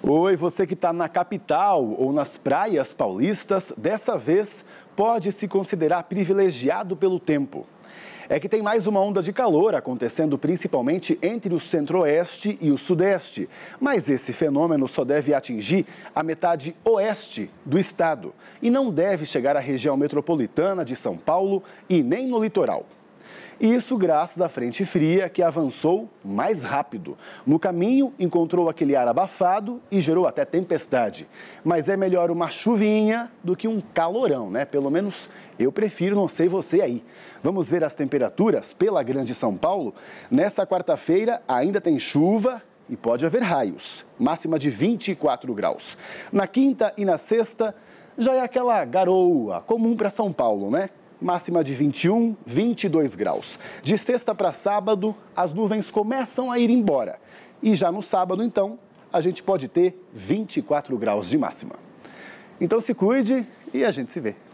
Oi, você que está na capital ou nas praias paulistas, dessa vez pode se considerar privilegiado pelo tempo. É que tem mais uma onda de calor acontecendo principalmente entre o centro-oeste e o sudeste. Mas esse fenômeno só deve atingir a metade oeste do estado e não deve chegar à região metropolitana de São Paulo e nem no litoral. Isso graças à frente fria que avançou mais rápido. No caminho, encontrou aquele ar abafado e gerou até tempestade. Mas é melhor uma chuvinha do que um calorão, né? Pelo menos eu prefiro, não sei você aí. Vamos ver as temperaturas pela Grande São Paulo? Nessa quarta-feira ainda tem chuva, e pode haver raios, máxima de 24 graus. Na quinta e na sexta, já é aquela garoa comum para São Paulo, né? máxima de 21, 22 graus. De sexta para sábado, as nuvens começam a ir embora. E já no sábado, então, a gente pode ter 24 graus de máxima. Então se cuide e a gente se vê.